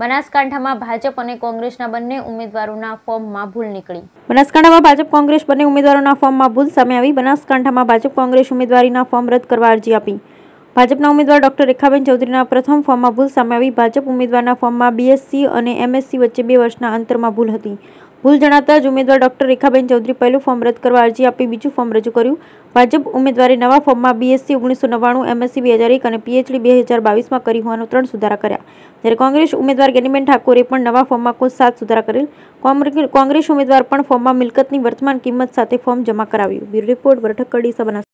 બનાસકાંઠામાં ભાજપ અને કોંગ્રેસના બંને ઉમેદવારોના ફોર્મમાં ભૂલ નીકળી બનાસકાંઠામાં ભાજપ કોંગ્રેસ બંને ઉમેદવારોના ફોર્મમાં ભૂલ સામે આવી બનાસકાંઠામાં ભાજપ કોંગ્રેસ ઉમેદવારીના ફોર્મ રદ કરવા અરજી આપી ભાજપના ઉમેદવાર ડોક્ટર રેખાબેન ચૌધરીના પ્રથમ ફોર્મમાં ભૂલ સામે આવી ભાજપ ઉમેદવારના ફોર્મમાં બીએસસી અને એમએસસી વચ્ચે બે વર્ષના અંતરમાં ભૂલ હતી ફુલ જણાવતા જ ઉમેદવાર ડોક્ટર રેખાબેન ચૌધરી પેલું ફોર્મ રદ કરવા અરજી આપી બીજું ફોર્મ રજૂ કર્યું ભાજપ ઉમેદવારે નવા ફોર્મમાં बीएससी 1999 એમએસસી 2001 અને পিએચડી 2022 માં કરી ਹੋવાનો ત્રણ સુધારો કર્યા જ્યારે કોંગ્રેસ ઉમેદવાર ગનીમેન ઠાકોરે પણ નવા ફોર્મમાં કોસ સાત સુધારો કરેલ કોંગ્રેસ ઉમેદવાર પણ ફોર્મમાં મિલકતની વર્તમાન કિંમત સાથે ફોર્મ જમા કરાવ્યું બ્યુરો રિપોર્ટ બરઠકડી સબના